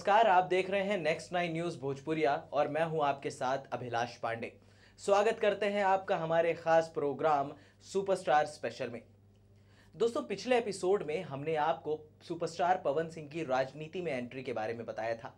नमस्कार आप देख रहे हैं नेक्स्ट नाइन न्यूज भोजपुरिया और मैं हूं आपके साथ अभिलाष पांडे स्वागत करते हैं आपका हमारे खास प्रोग्राम सुपरस्टार स्पेशल में दोस्तों पिछले एपिसोड में हमने आपको सुपरस्टार पवन सिंह की राजनीति में एंट्री के बारे में बताया था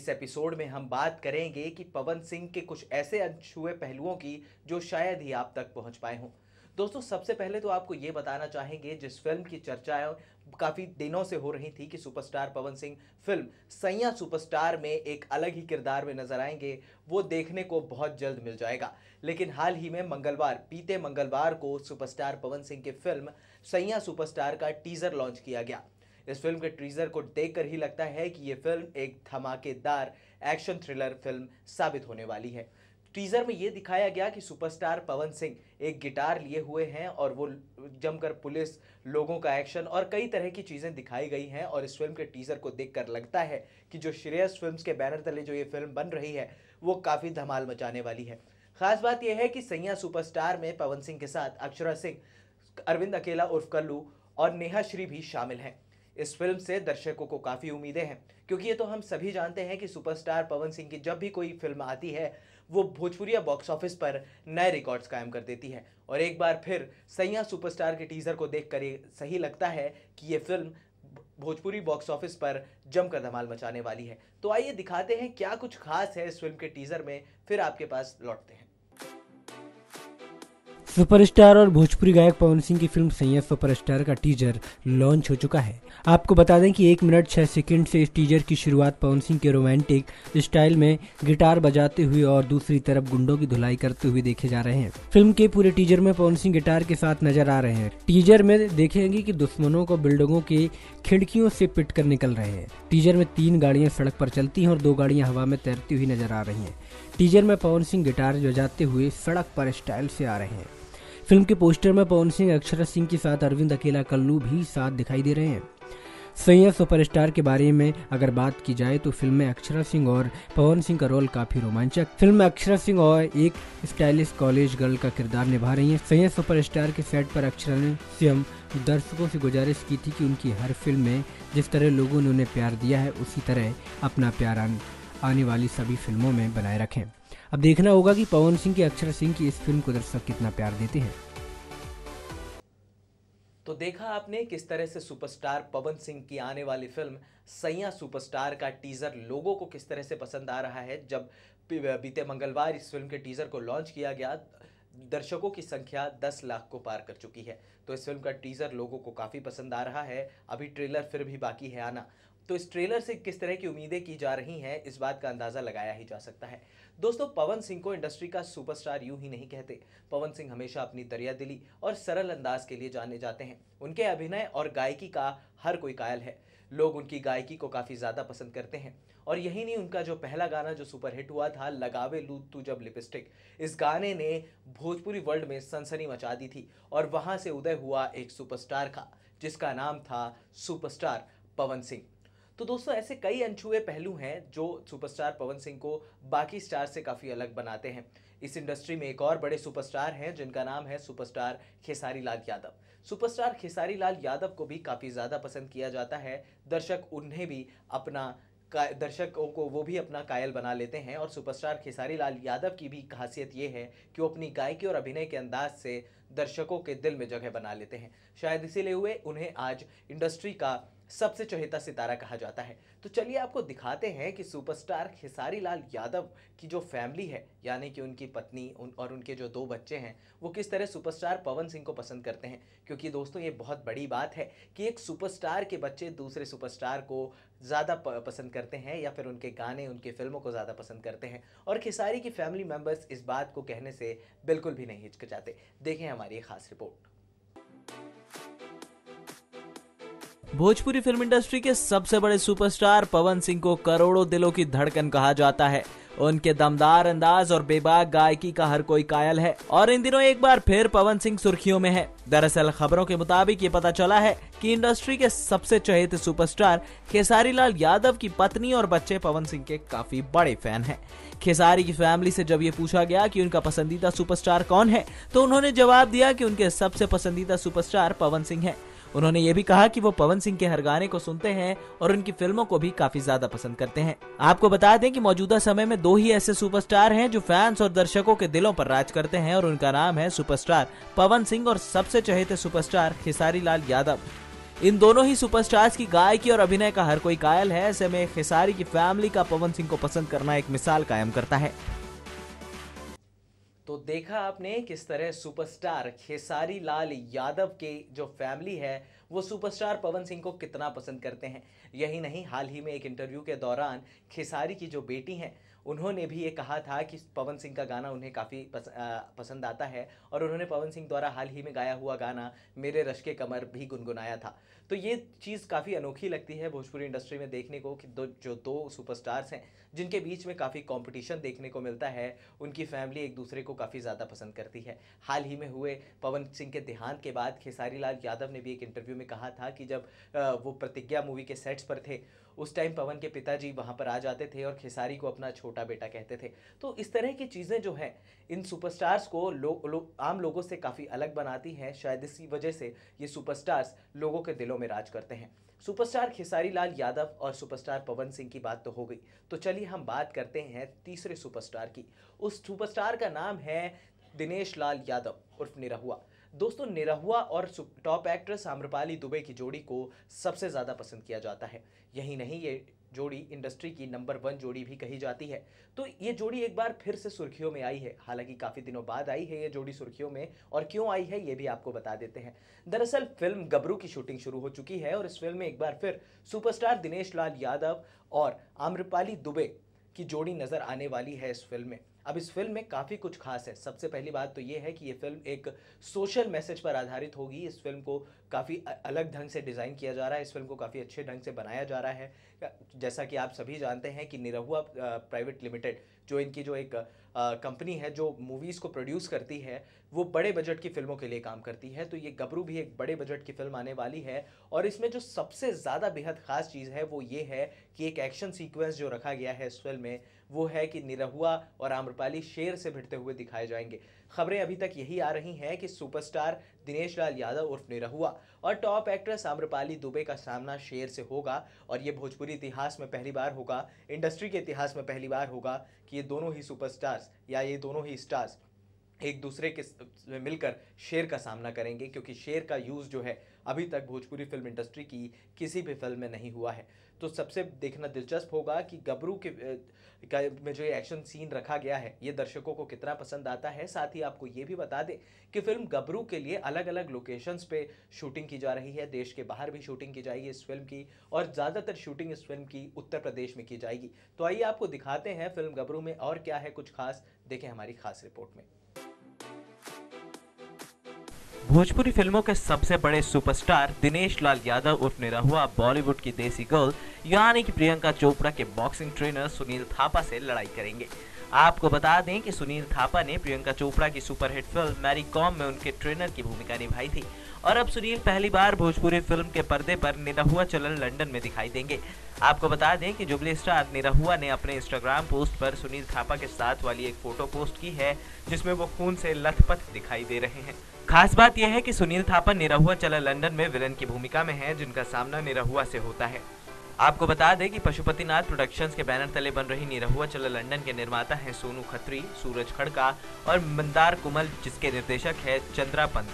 इस एपिसोड में हम बात करेंगे कि पवन सिंह के कुछ ऐसे अनछुए पहलुओं की जो शायद ही आप तक पहुंच पाए हों दोस्तों सबसे पहले तो आपको ये बताना चाहेंगे जिस फिल्म की चर्चाएं काफ़ी दिनों से हो रही थी कि superstar Pawan Singh film Saiyaan superstar में एक अलग ही किरदार में नजर आएंगे वो देखने को बहुत जल्द मिल जाएगा लेकिन हाल ही में मंगलवार बीते मंगलवार को सुपरस्टार पवन सिंह की फिल्म सैया सुपरस्टार का टीजर लॉन्च किया गया इस फिल्म के टीजर को देखकर ही लगता है कि ये फिल्म एक धमाकेदार एक्शन थ्रिलर फिल्म साबित होने वाली है टीजर में ये दिखाया गया कि सुपरस्टार पवन सिंह एक गिटार लिए हुए हैं और वो जमकर पुलिस लोगों का एक्शन और कई तरह की चीज़ें दिखाई गई हैं और इस फिल्म के टीजर को देखकर लगता है कि जो श्रेयस फिल्म्स के बैनर तले जो ये फिल्म बन रही है वो काफ़ी धमाल मचाने वाली है खास बात यह है कि सैया सुपरस्टार में पवन सिंह के साथ अक्षरा सिंह अरविंद अकेला उर्फ कल्लू और नेहा श्री भी शामिल हैं इस फिल्म से दर्शकों को काफ़ी उम्मीदें हैं क्योंकि ये तो हम सभी जानते हैं कि सुपरस्टार पवन सिंह की जब भी कोई फिल्म आती है वो भोजपुरिया बॉक्स ऑफिस पर नए रिकॉर्ड्स कायम कर देती है और एक बार फिर सैया सुपरस्टार के टीज़र को देख कर सही लगता है कि ये फिल्म भोजपुरी बॉक्स ऑफिस पर जमकर धमाल मचाने वाली है तो आइए दिखाते हैं क्या कुछ खास है इस फिल्म के टीज़र में फिर आपके पास लौटते हैं सुपरस्टार और भोजपुरी गायक पवन सिंह की फिल्म सैयद सुपरस्टार का टीजर लॉन्च हो चुका है आपको बता दें कि एक मिनट छह सेकंड से इस टीजर की शुरुआत पवन सिंह के रोमांटिक स्टाइल में गिटार बजाते हुए और दूसरी तरफ गुंडों की धुलाई करते हुए देखे जा रहे हैं फिल्म के पूरे टीजर में पवन सिंह गिटार के साथ नजर आ रहे हैं टीजर में देखेंगे की दुश्मनों को बिल्डिंगों के खिड़कियों से पिट कर निकल रहे हैं टीजर में तीन गाड़ियाँ सड़क पर चलती हैं और दो गाड़ियाँ हवा में तैरती हुई नजर आ रही हैं टीजर में पवन सिंह गिटार बजाते हुए सड़क पर स्टाइल से आ रहे हैं फिल्म के पोस्टर में पवन सिंह अक्षरा सिंह के साथ अरविंद अकेला कल्लू भी साथ दिखाई दे रहे हैं सैया सुपरस्टार के बारे में अगर बात की जाए तो फिल्म में अक्षरा सिंह और पवन सिंह का रोल काफी रोमांचक फिल्म में अक्षरा सिंह और एक स्टाइलिश कॉलेज गर्ल का किरदार निभा रही हैं सैया सुपरस्टार के सेट पर अक्षरा ने स्वयं दर्शकों से गुजारिश की थी कि उनकी हर फिल्म में जिस तरह लोगों ने उन्हें प्यार दिया है उसी तरह अपना प्यार आने वाली सभी फिल्मों में बनाए रखें अब देखना होगा कि पवन सिंह के अक्षर सिंह की इस फिल्म को दर्शक कितना प्यार देते हैं तो देखा आपने किस तरह से सुपरस्टार पवन सिंह की आने वाली फिल्म सैया सुपरस्टार का टीज़र लोगों को किस तरह से पसंद आ रहा है जब बीते मंगलवार इस फिल्म के टीज़र को लॉन्च किया गया दर्शकों की संख्या 10 लाख को पार कर चुकी है तो इस फिल्म का टीज़र लोगों को काफ़ी पसंद आ रहा है अभी ट्रेलर फिर भी बाकी है आना तो इस ट्रेलर से किस तरह की उम्मीदें की जा रही हैं इस बात का अंदाज़ा लगाया ही जा सकता है दोस्तों पवन सिंह को इंडस्ट्री का सुपरस्टार यूं ही नहीं कहते पवन सिंह हमेशा अपनी दरिया दिली और सरल अंदाज के लिए जाने जाते हैं उनके अभिनय और गायकी का हर कोई कायल है लोग उनकी गायकी को काफ़ी ज़्यादा पसंद करते हैं और यही नहीं उनका जो पहला गाना जो सुपरहिट हुआ था लगावे लू तू जब लिपस्टिक इस गाने ने भोजपुरी वर्ल्ड में सनसनी मचा दी थी और वहाँ से उदय हुआ एक सुपरस्टार का जिसका नाम था सुपरस्टार पवन सिंह तो दोस्तों ऐसे कई अनछुए पहलू हैं जो सुपरस्टार पवन सिंह को बाकी स्टार से काफ़ी अलग बनाते हैं इस इंडस्ट्री में एक और बड़े सुपरस्टार हैं जिनका नाम है सुपरस्टार खेसारी लाल यादव सुपरस्टार खेसारी लाल यादव को भी काफ़ी ज़्यादा पसंद किया जाता है दर्शक उन्हें भी अपना दर्शकों को वो भी अपना कायल बना लेते हैं और सुपरस्टार खेसारी लाल यादव की भी खासियत ये है कि वो अपनी गायकी और अभिनय के अंदाज से दर्शकों के दिल में जगह बना लेते हैं शायद इसीलिए हुए उन्हें आज इंडस्ट्री का सबसे चहेता सितारा कहा जाता है तो चलिए आपको दिखाते हैं कि सुपरस्टार खेसारी लाल यादव की जो फैमिली है यानी कि उनकी पत्नी उन और उनके जो दो बच्चे हैं वो किस तरह सुपरस्टार पवन सिंह को पसंद करते हैं क्योंकि दोस्तों ये बहुत बड़ी बात है कि एक सुपरस्टार के बच्चे दूसरे सुपरस्टार को ज़्यादा पसंद करते हैं या फिर उनके गाने उनकी फिल्मों को ज़्यादा पसंद करते हैं और खेसारी की फैमिली मेम्बर्स इस बात को कहने से बिल्कुल भी नहीं हिचकचाते देखें हमारी खास रिपोर्ट भोजपुरी फिल्म इंडस्ट्री के सबसे बड़े सुपरस्टार पवन सिंह को करोड़ों दिलों की धड़कन कहा जाता है उनके दमदार अंदाज और बेबाक गायकी का हर कोई कायल है और इन दिनों एक बार फिर पवन सिंह सुर्खियों में है दरअसल खबरों के मुताबिक ये पता चला है कि इंडस्ट्री के सबसे चहेते सुपरस्टार खेसारी लाल यादव की पत्नी और बच्चे पवन सिंह के काफी बड़े फैन हैं। खेसारी की फैमिली से जब ये पूछा गया कि उनका पसंदीदा सुपरस्टार कौन है तो उन्होंने जवाब दिया कि उनके सबसे पसंदीदा सुपरस्टार पवन सिंह है उन्होंने ये भी कहा कि वो पवन सिंह के हर गाने को सुनते हैं और उनकी फिल्मों को भी काफी ज्यादा पसंद करते हैं आपको बता दें कि मौजूदा समय में दो ही ऐसे सुपरस्टार हैं जो फैंस और दर्शकों के दिलों पर राज करते हैं और उनका नाम है सुपरस्टार पवन सिंह और सबसे चहेते सुपरस्टार खेसारी लाल यादव इन दोनों ही सुपरस्टार्स की गायकी और अभिनय का हर कोई कायल है ऐसे में खेसारी की फैमिली का पवन सिंह को पसंद करना एक मिसाल कायम करता है तो देखा आपने किस तरह सुपरस्टार खेसारी लाल यादव के जो फैमिली है वो सुपरस्टार पवन सिंह को कितना पसंद करते हैं यही नहीं हाल ही में एक इंटरव्यू के दौरान खेसारी की जो बेटी हैं उन्होंने भी ये कहा था कि पवन सिंह का गाना उन्हें काफ़ी पस, पसंद आता है और उन्होंने पवन सिंह द्वारा हाल ही में गाया हुआ गाना मेरे रश के कमर भी गुनगुनाया था तो ये चीज़ काफ़ी अनोखी लगती है भोजपुरी इंडस्ट्री में देखने को कि दो जो दो सुपरस्टार्स हैं जिनके बीच में काफ़ी कॉम्पिटिशन देखने को मिलता है उनकी फैमिली एक दूसरे को काफ़ी ज़्यादा पसंद करती है हाल ही में हुए पवन सिंह के देहांत के बाद खेसारी लाल यादव ने भी एक इंटरव्यू में कहा था कि जब वो प्रतिज्ञा मूवी के सेट्स पर थे उस टाइम पवन के पिताजी वहाँ पर आ जाते थे और खेसारी को अपना छोटा बेटा कहते थे तो इस तरह की चीज़ें जो हैं इन सुपरस्टार्स को लोग लो, आम लोगों से काफ़ी अलग बनाती हैं शायद इसी वजह से ये सुपरस्टार्स लोगों के दिलों में राज करते हैं सुपरस्टार खेसारी लाल यादव और सुपरस्टार पवन सिंह की बात तो हो गई तो चलिए हम बात करते हैं तीसरे सुपरस्टार की उस सुपरस्टार का नाम है दिनेश लाल यादव उर्फ निरहुआ दोस्तों निरहुआ और टॉप एक्ट्रेस आम्रपाली दुबे की जोड़ी को सबसे ज़्यादा पसंद किया जाता है यही नहीं ये जोड़ी इंडस्ट्री की नंबर वन जोड़ी भी कही जाती है तो ये जोड़ी एक बार फिर से सुर्खियों में आई है हालांकि काफ़ी दिनों बाद आई है ये जोड़ी सुर्खियों में और क्यों आई है ये भी आपको बता देते हैं दरअसल फिल्म गबरू की शूटिंग शुरू हो चुकी है और इस फिल्म में एक बार फिर सुपरस्टार दिनेश लाल यादव और आम्रपाली दुबे की जोड़ी नज़र आने वाली है इस फिल्म में अब इस फिल्म में काफ़ी कुछ खास है सबसे पहली बात तो ये है कि ये फिल्म एक सोशल मैसेज पर आधारित होगी इस फिल्म को काफ़ी अलग ढंग से डिज़ाइन किया जा रहा है इस फिल्म को काफ़ी अच्छे ढंग से बनाया जा रहा है जैसा कि आप सभी जानते हैं कि निरहुआ प्राइवेट लिमिटेड जो इनकी जो एक कंपनी है जो मूवीज़ को प्रोड्यूस करती है वो बड़े बजट की फिल्मों के लिए काम करती है तो ये गबरू भी एक बड़े बजट की फिल्म आने वाली है और इसमें जो सबसे ज़्यादा बेहद ख़ास चीज़ है वो ये है कि एक एक्शन सीक्वेंस जो रखा गया है इस फिल्म में वो है कि निरहुआ और आम्रपाली शेर से भिड़ते हुए दिखाए जाएंगे खबरें अभी तक यही आ रही हैं कि सुपरस्टार दिनेश लाल यादव उर्फ निरहुआ और टॉप एक्ट्रेस आम्रपाली दुबे का सामना शेर से होगा और ये भोजपुरी इतिहास में पहली बार होगा इंडस्ट्री के इतिहास में पहली बार होगा कि ये दोनों ही सुपरस्टार्स या ये दोनों ही स्टार्स एक दूसरे के मिलकर शेर का सामना करेंगे क्योंकि शेर का यूज़ जो है अभी तक भोजपुरी फिल्म इंडस्ट्री की किसी भी फिल्म में नहीं हुआ है तो सबसे देखना दिलचस्प होगा कि गबरू के का में जो एक्शन सीन रखा गया है ये दर्शकों को कितना पसंद आता है साथ ही आपको ये भी बता दें कि फिल्म गबरू के लिए अलग अलग लोकेशंस पे शूटिंग की जा रही है देश के बाहर भी शूटिंग की जाएगी इस फिल्म की और ज़्यादातर शूटिंग इस फिल्म की उत्तर प्रदेश में की जाएगी तो आइए आपको दिखाते हैं फिल्म गबरू में और क्या है कुछ खास देखें हमारी खास रिपोर्ट में भोजपुरी फिल्मों के सबसे बड़े सुपरस्टार दिनेश लाल यादव उर्फ निरहुआ बॉलीवुड की देसी गर्ल यानी कि प्रियंका चोपड़ा के बॉक्सिंग ट्रेनर सुनील थापा से लड़ाई करेंगे आपको बता दें कि सुनील थापा ने प्रियंका चोपड़ा की सुपरहिट फिल्म मैरी कॉम में उनके ट्रेनर की भूमिका निभाई थी और अब सुनील पहली बार भोजपुरी फिल्म के पर्दे पर निरहुआ चलन लंदन में दिखाई देंगे आपको बता दें कि जुबली स्टार निरहुआ ने अपने इंस्टाग्राम पोस्ट पर सुनील थापा के साथ वाली एक फोटो पोस्ट की है जिसमें वो खून से लथपथ दिखाई दे रहे हैं खास बात यह है कि सुनील थापा निरहुआ चला लंदन में विलन की भूमिका में है जिनका सामना निरहुआ से होता है आपको बता दें कि पशुपतिनाथ प्रोडक्शंस के बैनर तले बन रही निरहुआ चला लंदन के निर्माता हैं सोनू खत्री सूरज खड़का और मंदार कुमल जिसके निर्देशक है चंद्रा पंत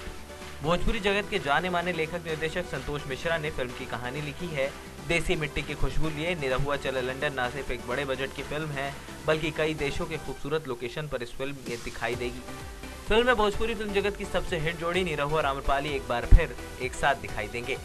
भोजपुरी जगत के जाने माने लेखक निर्देशक संतोष मिश्रा ने फिल्म की कहानी लिखी है देसी मिट्टी की खुशबू लिए निरहुआ चला लंदन न सिर्फ एक बड़े बजट की फिल्म है बल्कि कई देशों के खूबसूरत लोकेशन पर इस फिल्म में दिखाई देगी फिल्म में भोजपुरी फिल्म जगत की सबसे हिट जोड़ी निरहू और आम्रपाली एक बार फिर एक साथ दिखाई देंगे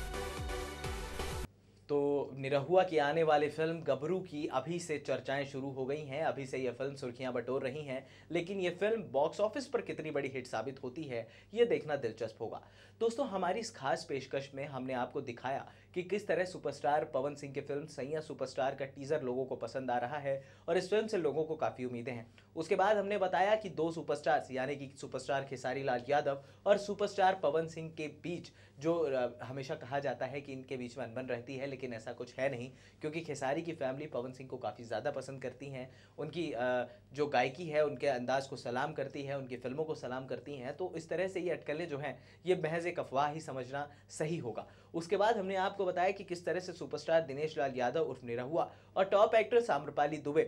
तो निरहुआ की आने वाली फिल्म गबरू की अभी से चर्चाएं शुरू हो गई हैं अभी से यह फिल्म सुर्खियां बटोर रही हैं लेकिन यह फिल्म बॉक्स ऑफिस पर कितनी बड़ी हिट साबित होती है ये देखना दिलचस्प होगा दोस्तों हमारी इस खास पेशकश में हमने आपको दिखाया कि किस तरह सुपरस्टार पवन सिंह की फिल्म सैया सुपरस्टार का टीजर लोगों को पसंद आ रहा है और इस फिल्म से लोगों को काफ़ी उम्मीदें हैं उसके बाद हमने बताया कि दो सुपरस्टार्स यानी कि सुपरस्टार खेसारी लाल यादव और सुपरस्टार पवन सिंह के बीच जो हमेशा कहा जाता है कि इनके बीच में अनबन रहती है लेकिन ऐसा कुछ है नहीं क्योंकि खेसारी की फैमिली पवन सिंह को काफ़ी ज़्यादा पसंद करती हैं उनकी जो गायकी है उनके अंदाज को सलाम करती है उनकी फिल्मों को सलाम करती हैं तो इस तरह से ये अटकलें जो हैं ये महज एक अफवाह ही समझना सही होगा उसके बाद हमने आपको बताया कि किस तरह से सुपरस्टार दिनेश लाल यादव उर्फ निरहुआ और top actor Samrapali Dubey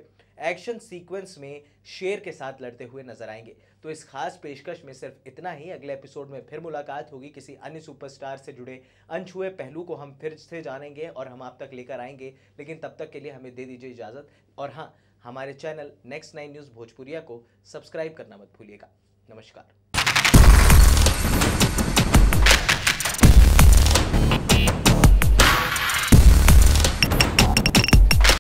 action sequence में शेर के साथ लड़ते हुए नजर आएंगे तो इस खास पेशकश में सिर्फ इतना ही अगले एपिसोड में फिर मुलाकात होगी किसी अन्य सुपरस्टार से जुड़े अनछुए पहलू को हम फिर से जानेंगे और हम आप तक लेकर आएंगे लेकिन तब तक के लिए हमें दे दीजिए इजाज़त और हाँ हमारे channel next nine news Bhojpuriya को सब्सक्राइब करना मत भूलिएगा नमस्कार